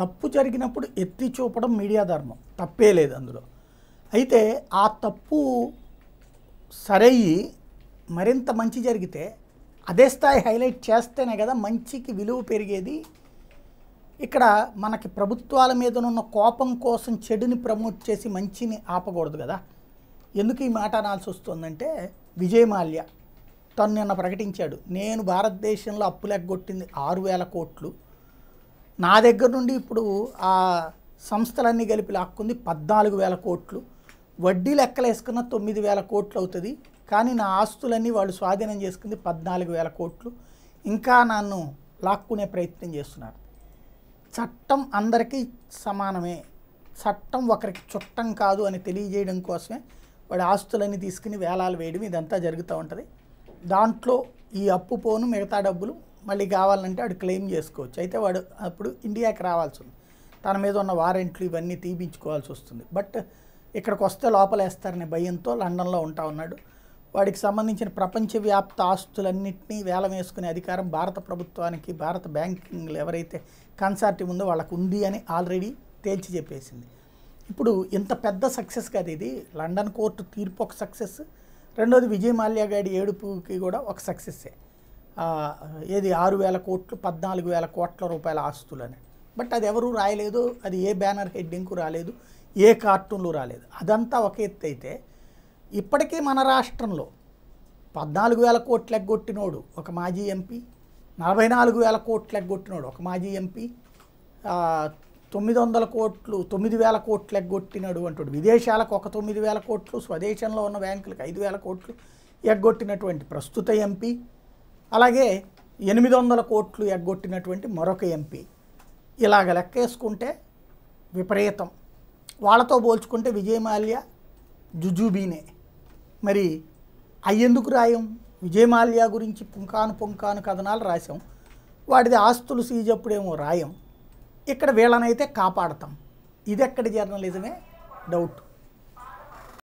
తప్పు జరిగినప్పుడు ఎత్తి చూపడం మీడియా ధర్మం తప్పే లేదు అందులో అయితే ఆ తప్పు సరయ్యి మరింత మంచి జరిగితే అదే స్థాయి హైలైట్ చేస్తేనే కదా మంచికి విలువ పెరిగేది ఇక్కడ మనకి ప్రభుత్వాల మీదనున్న కోపం కోసం చెడుని ప్రమోట్ చేసి మంచిని ఆపకూడదు కదా ఎందుకు ఈ మాట అనాల్సి వస్తుందంటే విజయమాల్య తను నిన్న ప్రకటించాడు నేను భారతదేశంలో అప్పులు ఎగ్గొట్టింది ఆరు వేల కోట్లు నా దగ్గర నుండి ఇప్పుడు ఆ సంస్థలన్నీ కలిపి లాక్కుంది పద్నాలుగు వేల కోట్లు వడ్డీ లెక్కలు వేసుకున్న తొమ్మిది వేల కోట్లు అవుతుంది కానీ నా ఆస్తులన్నీ వాళ్ళు స్వాధీనం చేసుకుంది పద్నాలుగు వేల కోట్లు ఇంకా నన్ను లాక్కునే ప్రయత్నం చేస్తున్నారు చట్టం అందరికీ సమానమే చట్టం ఒకరికి చుట్టం కాదు అని తెలియజేయడం కోసమే వాడి ఆస్తులన్నీ తీసుకుని వేలాలు వేయడం ఇదంతా జరుగుతూ ఉంటుంది దాంట్లో ఈ అప్పు పోను మిగతా డబ్బులు మళ్ళీ కావాలంటే వాడు క్లెయిమ్ చేసుకోవచ్చు అయితే వాడు అప్పుడు ఇండియాకి రావాల్సి ఉంది తన మీద ఉన్న వారెంట్లు ఇవన్నీ తీపించుకోవాల్సి వస్తుంది బట్ ఇక్కడికి వస్తే లోపలేస్తారనే భయంతో లండన్లో ఉంటా ఉన్నాడు వాడికి సంబంధించిన ప్రపంచవ్యాప్త ఆస్తులన్నింటినీ వేలం వేసుకునే అధికారం భారత ప్రభుత్వానికి భారత బ్యాంకింగ్లు ఎవరైతే కన్సార్టీ ఉందో వాళ్ళకు ఉంది అని ఆల్రెడీ తేల్చి చెప్పేసింది ఇప్పుడు ఇంత పెద్ద సక్సెస్ కాదు ఇది లండన్ కోర్టు తీర్పు ఒక సక్సెస్ రెండోది విజయ్ మాల్యా గాడి ఏడుపుకి కూడా ఒక సక్సెస్సే ఏది ఆరు వేల కోట్లు పద్నాలుగు వేల కోట్ల రూపాయల ఆస్తులని బట్ అది ఎవరూ రాయలేదు అది ఏ బ్యానర్ హెడ్డింగ్కు రాలేదు ఏ కార్టూన్లు రాలేదు అదంతా ఒక ఎత్తు అయితే ఇప్పటికీ మన రాష్ట్రంలో పద్నాలుగు వేల కోట్లు ఎగ్గొట్టినోడు ఒక మాజీ ఎంపీ నలభై నాలుగు వేల కోట్లు ఎగ్గొట్టినోడు ఒక మాజీ ఎంపీ తొమ్మిది వందల కోట్లు తొమ్మిది వేల కోట్లు ఎగ్గొట్టినాడు అంటాడు విదేశాలకు ఒక తొమ్మిది వేల కోట్లు స్వదేశంలో ఉన్న బ్యాంకులకు ఐదు వేల కోట్లు ఎగ్గొట్టినటువంటి ప్రస్తుత ఎంపీ అలాగే ఎనిమిది వందల కోట్లు ఎగ్గొట్టినటువంటి మరొక ఎంపీ ఇలాగ లెక్కేసుకుంటే విపరీతం వాళ్ళతో పోల్చుకుంటే విజయమాల్య జుజుబీనే మరి అయ్యెందుకు రాయం విజయమాల్య గురించి పుంకాను పుంకాను కథనాలు రాసాం వాడిది ఆస్తులు సీజప్పుడేమో రాయం ఇక్కడ వీళ్ళనైతే కాపాడతాం ఇదెక్కడ జర్నలిజమే డౌట్